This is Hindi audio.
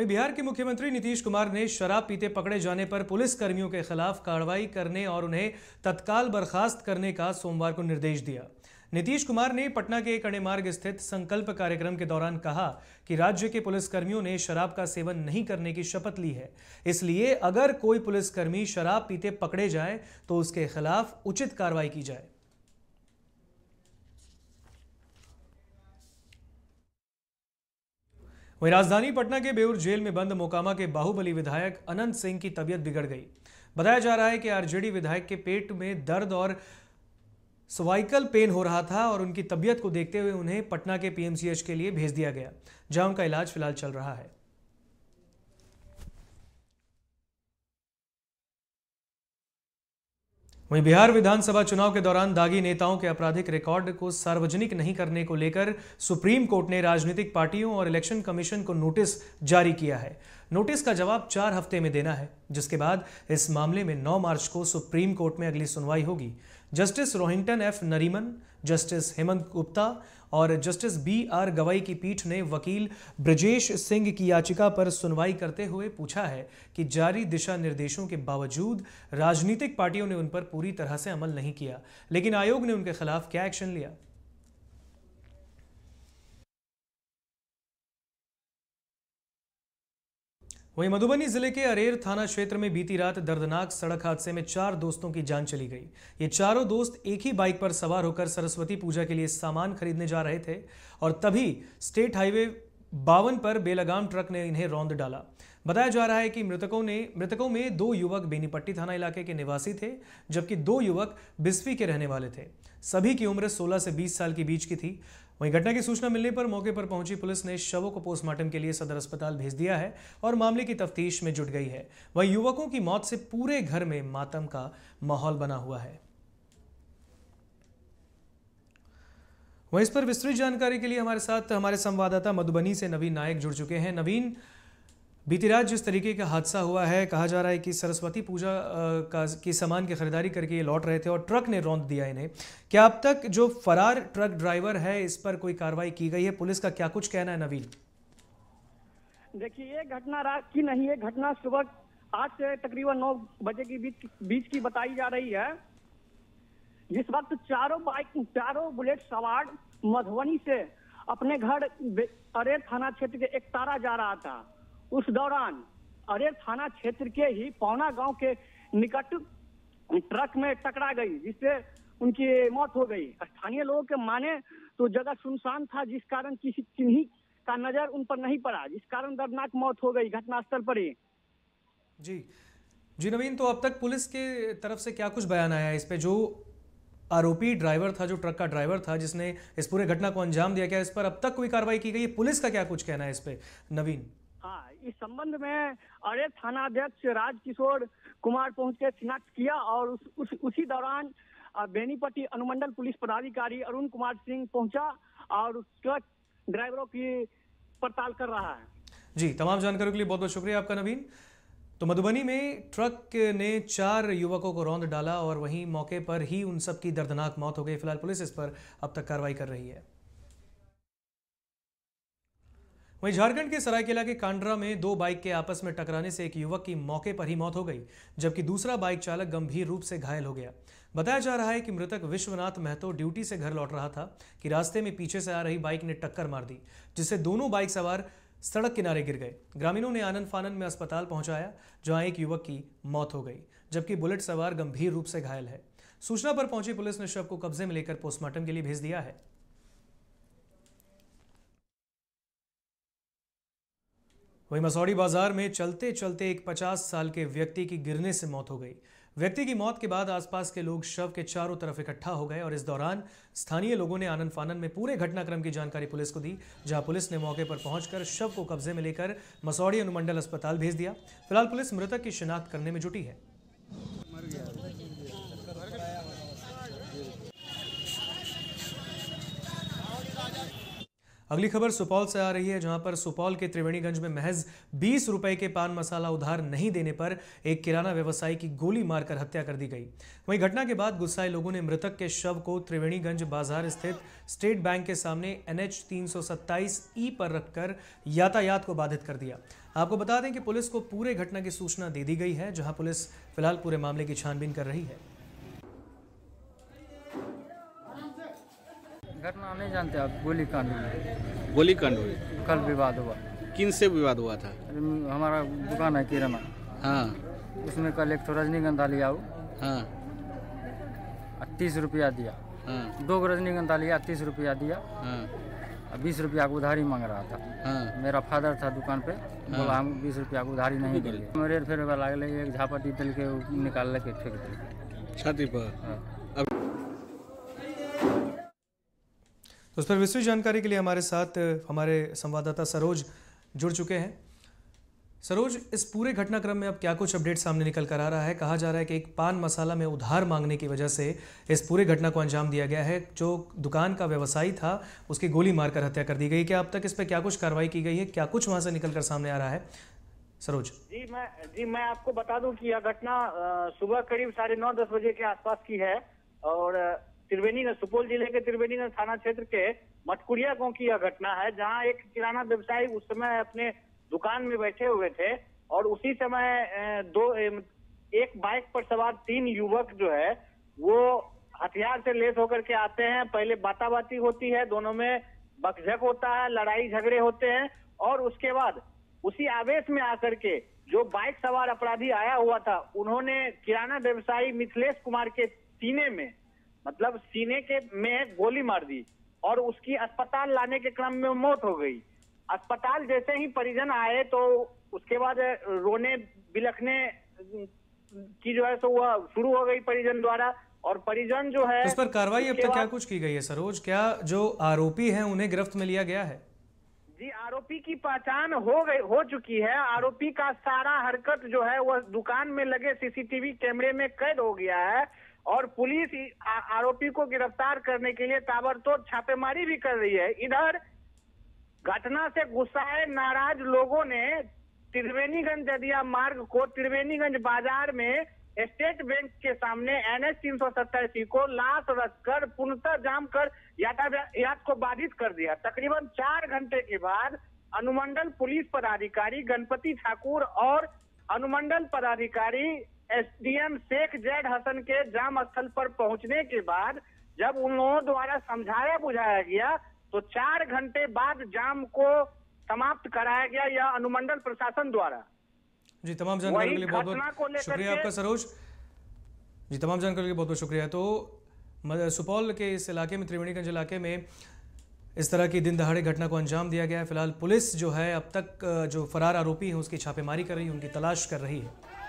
वहीं बिहार के मुख्यमंत्री नीतीश कुमार ने शराब पीते पकड़े जाने पर पुलिस कर्मियों के खिलाफ कार्रवाई करने और उन्हें तत्काल बर्खास्त करने का सोमवार को निर्देश दिया नीतीश कुमार ने पटना के कणे मार्ग स्थित संकल्प कार्यक्रम के दौरान कहा कि राज्य के पुलिसकर्मियों ने शराब का सेवन नहीं करने की शपथ ली है इसलिए अगर कोई पुलिसकर्मी शराब पीते पकड़े जाए तो उसके खिलाफ उचित कार्रवाई की जाए वहीं राजधानी पटना के बेउर जेल में बंद मोकामा के बाहुबली विधायक अनंत सिंह की तबियत बिगड़ गई बताया जा रहा है कि आरजेडी विधायक के पेट में दर्द और सवाइकल पेन हो रहा था और उनकी तबियत को देखते हुए उन्हें पटना के पीएमसीएच के लिए भेज दिया गया जहां उनका इलाज फिलहाल चल रहा है वहीं बिहार विधानसभा चुनाव के दौरान दागी नेताओं के आपराधिक रिकॉर्ड को सार्वजनिक नहीं करने को लेकर सुप्रीम कोर्ट ने राजनीतिक पार्टियों और इलेक्शन कमीशन को नोटिस जारी किया है नोटिस का जवाब चार हफ्ते में देना है जिसके बाद इस मामले में 9 मार्च को सुप्रीम कोर्ट में अगली सुनवाई होगी justice Rohinton F Nariman justice Hemant Gupta और जस्टिस बी आर गवई की पीठ ने वकील ब्रजेश सिंह की याचिका पर सुनवाई करते हुए पूछा है कि जारी दिशा निर्देशों के बावजूद राजनीतिक पार्टियों ने उन पर पूरी तरह से अमल नहीं किया लेकिन आयोग ने उनके खिलाफ क्या एक्शन लिया वहीं मधुबनी जिले के अरेर थाना क्षेत्र में बीती रात दर्दनाक सड़क हादसे में चार दोस्तों की जान चली गई ये चारों दोस्त एक ही बाइक पर सवार होकर सरस्वती पूजा के लिए सामान खरीदने जा रहे थे और तभी स्टेट हाईवे बावन पर बेलगाम ट्रक ने इन्हें रौंद डाला बताया जा रहा है कि मृतकों ने मृतकों में दो युवक बेनीपट्टी थाना इलाके के निवासी थे जबकि दो युवक बिस्फी के रहने वाले थे सभी की उम्र 16 से 20 साल के बीच की थी वहीं घटना की सूचना मिलने पर मौके पर पहुंची पुलिस ने शवों को पोस्टमार्टम के लिए सदर अस्पताल भेज दिया है और मामले की तफ्तीश में जुट गई है वहीं युवकों की मौत से पूरे घर में मातम का माहौल बना हुआ है वहीं इस पर विस्तृत जानकारी के लिए हमारे साथ हमारे संवाददाता मधुबनी से नवीन नायक जुड़ चुके हैं नवीन बीती रात जिस तरीके का हादसा हुआ है कहा जा रहा है कि सरस्वती पूजा का की सामान की खरीदारी करके ये लौट रहे थे और ट्रक ने रौंद दिया इन्हें क्या अब तक जो फरार ट्रक ड्राइवर है इस पर कोई कार्रवाई की गई है पुलिस का क्या कुछ कहना है नवीन देखिए ये घटना रात की नहीं है घटना सुबह आज से तकरीबन नौ बजे के बीच बीच की बताई जा रही है जिस वक्त चारों बाइक चारों बुलेट सवार मधुबनी से अपने घर अरेर थाना क्षेत्र के एक तारा जा रहा था उस दौरान अरे थाना क्षेत्र के ही पौना गांव के निकट ट्रक में टकरा गई जिससे उनकी मौत हो गई स्थानीय लोगों के माने तो जगह सुनसान था जिस कारण किसी चिन्ही का नजर उन पर नहीं पड़ा जिस कारण दर्दनाक मौत हो गई घटनास्थल पर ही जी जी नवीन तो अब तक पुलिस के तरफ से क्या कुछ बयान आया इस पे जो आरोपी ड्राइवर था जो ट्रक का ड्राइवर था जिसने इस पूरे घटना को अंजाम दिया क्या इस पर अब तक कोई कार्रवाई की गई पुलिस का क्या कुछ कहना है इस पे नवीन इस संबंध में अरे थाना थानाध्यक्ष राजकिशोर कुमार पहुंच के शिनाख्त किया और उस, उस उसी दौरान बेनीपट्टी अनुमंडल पुलिस पदाधिकारी अरुण कुमार सिंह पहुंचा और उसका ड्राइवरों की पड़ताल कर रहा है जी तमाम जानकारी के लिए बहुत बहुत शुक्रिया आपका नवीन तो मधुबनी में ट्रक ने चार युवकों को रौंद डाला और वहीं मौके पर ही उन सब की दर्दनाक मौत हो गई फिलहाल पुलिस इस पर अब तक कार्रवाई कर रही है वहीं झारखंड के सरायकेला के कांडरा में दो बाइक के आपस में टकराने से एक युवक की मौके पर ही मौत हो गई जबकि दूसरा बाइक चालक गंभीर रूप से घायल हो गया बताया जा रहा है कि मृतक विश्वनाथ महतो ड्यूटी से घर लौट रहा था कि रास्ते में पीछे से आ रही बाइक ने टक्कर मार दी जिससे दोनों बाइक सवार सड़क किनारे गिर गए ग्रामीणों ने आनंद फानंद में अस्पताल पहुंचाया जहां एक युवक की मौत हो गई जबकि बुलेट सवार गंभीर रूप से घायल है सूचना पर पहुंची पुलिस ने शव को कब्जे में लेकर पोस्टमार्टम के लिए भेज दिया है वहीं मसौड़ी बाजार में चलते चलते एक 50 साल के व्यक्ति की गिरने से मौत हो गई व्यक्ति की मौत के बाद आसपास के लोग शव के चारों तरफ इकट्ठा हो गए और इस दौरान स्थानीय लोगों ने आनंद फानन में पूरे घटनाक्रम की जानकारी पुलिस को दी जहां पुलिस ने मौके पर पहुंचकर शव को कब्जे में लेकर मसौड़ी अनुमंडल अस्पताल भेज दिया फिलहाल पुलिस मृतक की शिनाख्त करने में जुटी है अगली खबर सुपौल से आ रही है जहां पर सुपौल के त्रिवेणीगंज में महज बीस रुपए के पान मसाला उधार नहीं देने पर एक किराना व्यवसायी की गोली मारकर हत्या कर दी गई वहीं घटना के बाद गुस्साए लोगों ने मृतक के शव को त्रिवेणीगंज बाजार स्थित स्टेट बैंक के सामने एन एच ई पर रखकर यातायात को बाधित कर दिया आपको बता दें कि पुलिस को पूरे घटना की सूचना दे दी गई है जहां पुलिस फिलहाल पूरे मामले की छानबीन कर रही है घटना नहीं जानते आप गोली कांड हुई गोली कांड हुई कल विवाद हुआ किन से विवाद हुआ था हमारा दुकान है किराना हाँ उसमें कल एक ठो रजनीगंधा लिया हो हाँ तीस रुपया दिया हाँ दो रजनीगंधा लिया तीस रुपया दिया हाँ बीस रुपया को उधारी मांग रहा था हाँ मेरा फादर था दुकान पे हाँ। बोला हम बीस रुपया को उधारी नहीं देंगे मेरे फिर लगे एक झापटी दिल के निकाल लेके फेंक दिल छाती पर हाँ तो उस पर विस्तृत जानकारी के लिए हमारे साथ हमारे संवाददाता सरोज जुड़ चुके हैं सरोज इस पूरे घटनाक्रम में अब क्या कुछ अपडेट सामने निकल कर आ रहा है कहा जा रहा है कि एक पान मसाला में उधार मांगने की वजह से इस पूरे घटना को अंजाम दिया गया है जो दुकान का व्यवसायी था उसकी गोली मारकर हत्या कर दी गई क्या अब तक इस पर क्या कुछ कार्रवाई की गई है क्या कुछ वहां से निकल कर सामने आ रहा है सरोज जी मैं जी मैं आपको बता दूं कि यह घटना सुबह करीब साढ़े नौ दस बजे के आसपास की है और त्रिवेणीगंज सुपौल जिले के त्रिवेणीगंज थाना क्षेत्र के मटकुरिया गांव की यह घटना है जहां एक किराना व्यवसायी उस समय अपने दुकान में बैठे हुए थे और उसी समय दो एक बाइक पर सवार तीन युवक जो है वो हथियार से लेस होकर के आते हैं पहले बाताबाती होती है दोनों में बकझक होता है लड़ाई झगड़े होते हैं और उसके बाद उसी आवेश में आकर के जो बाइक सवार अपराधी आया हुआ था उन्होंने किराना व्यवसायी मिथिलेश कुमार के सीने में मतलब सीने के में गोली मार दी और उसकी अस्पताल लाने के क्रम में मौत हो गई अस्पताल जैसे ही परिजन आए तो उसके बाद रोने बिलखने की जो है सो वह शुरू हो गई परिजन द्वारा और परिजन जो है तो इस पर कार्रवाई अब तक क्या कुछ की गई है सरोज क्या जो आरोपी है उन्हें गिरफ्त में लिया गया है जी आरोपी की पहचान हो गई हो चुकी है आरोपी का सारा हरकत जो है वह दुकान में लगे सीसीटीवी कैमरे में कैद हो गया है और पुलिस आरोपी को गिरफ्तार करने के लिए ताबड़तोड़ छापेमारी भी कर रही है इधर घटना से गुस्साए नाराज लोगों ने त्रिवेणीगंज जदिया मार्ग को त्रिवेणीगंज बाजार में स्टेट बैंक के सामने एनएच तीन सौ सत्तासी को लाश रखकर पूर्णतः जाम कर यातायात को बाधित कर दिया तकरीबन चार घंटे के बाद अनुमंडल पुलिस पदाधिकारी गणपति ठाकुर और अनुमंडल पदाधिकारी एसडीएम शेख जैद हसन के जाम स्थल पर पहुंचने के बाद जब उन लोगों द्वारा समझाया बुझाया गया तो चार घंटे बाद जाम को समाप्त कराया गया या अनुमंडल प्रशासन द्वारा जी तमाम जानकारी के लिए बहुत बहुत शुक्रिया आपका सरोज जी तमाम जानकारी के लिए बहुत बहुत शुक्रिया तो सुपौल के इस इलाके में त्रिवेणीगंज इलाके में इस तरह की दिन दहाड़े घटना को अंजाम दिया गया है फिलहाल पुलिस जो है अब तक जो फरार आरोपी हैं उसकी छापेमारी कर रही है उनकी तलाश कर रही है